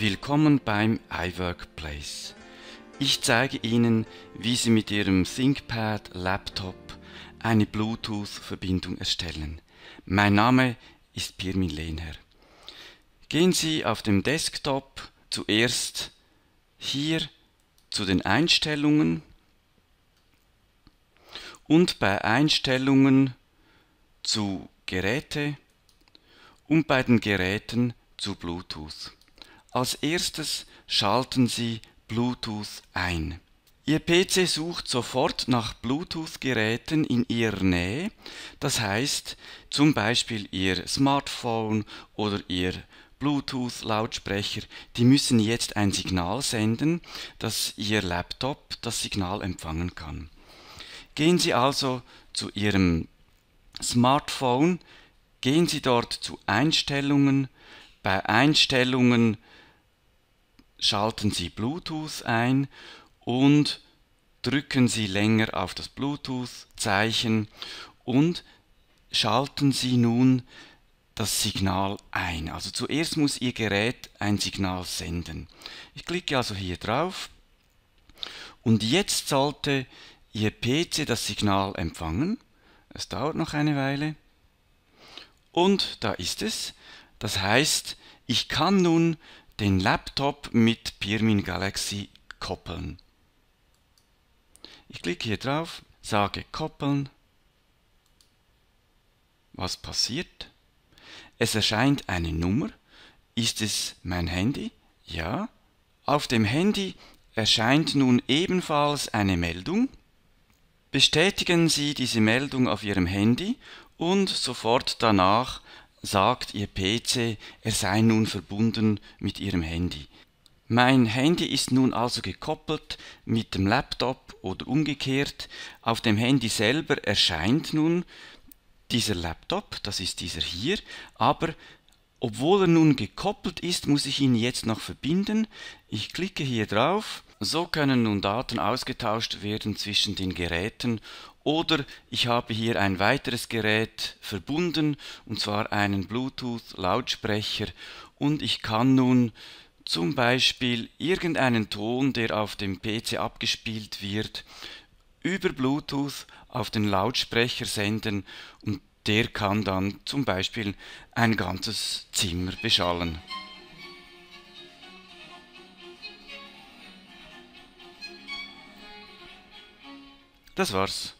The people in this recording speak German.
Willkommen beim iWorkplace. Ich zeige Ihnen, wie Sie mit Ihrem ThinkPad Laptop eine Bluetooth-Verbindung erstellen. Mein Name ist Pirmin Lehner. Gehen Sie auf dem Desktop zuerst hier zu den Einstellungen und bei Einstellungen zu Geräte und bei den Geräten zu Bluetooth. Als erstes schalten Sie Bluetooth ein. Ihr PC sucht sofort nach Bluetooth-Geräten in Ihrer Nähe, das heißt zum Beispiel Ihr Smartphone oder Ihr Bluetooth-Lautsprecher, die müssen jetzt ein Signal senden, dass Ihr Laptop das Signal empfangen kann. Gehen Sie also zu Ihrem Smartphone, gehen Sie dort zu Einstellungen, bei Einstellungen schalten Sie Bluetooth ein und drücken Sie länger auf das Bluetooth-Zeichen und schalten Sie nun das Signal ein. Also zuerst muss Ihr Gerät ein Signal senden. Ich klicke also hier drauf und jetzt sollte Ihr PC das Signal empfangen. Es dauert noch eine Weile. Und da ist es. Das heißt, ich kann nun den Laptop mit Pirmin Galaxy koppeln. Ich klicke hier drauf, sage koppeln. Was passiert? Es erscheint eine Nummer. Ist es mein Handy? Ja. Auf dem Handy erscheint nun ebenfalls eine Meldung. Bestätigen Sie diese Meldung auf Ihrem Handy und sofort danach sagt ihr PC, er sei nun verbunden mit ihrem Handy. Mein Handy ist nun also gekoppelt mit dem Laptop oder umgekehrt. Auf dem Handy selber erscheint nun dieser Laptop, das ist dieser hier, aber obwohl er nun gekoppelt ist, muss ich ihn jetzt noch verbinden. Ich klicke hier drauf so können nun Daten ausgetauscht werden zwischen den Geräten oder ich habe hier ein weiteres Gerät verbunden und zwar einen Bluetooth-Lautsprecher und ich kann nun zum Beispiel irgendeinen Ton, der auf dem PC abgespielt wird, über Bluetooth auf den Lautsprecher senden und der kann dann zum Beispiel ein ganzes Zimmer beschallen. Das war's.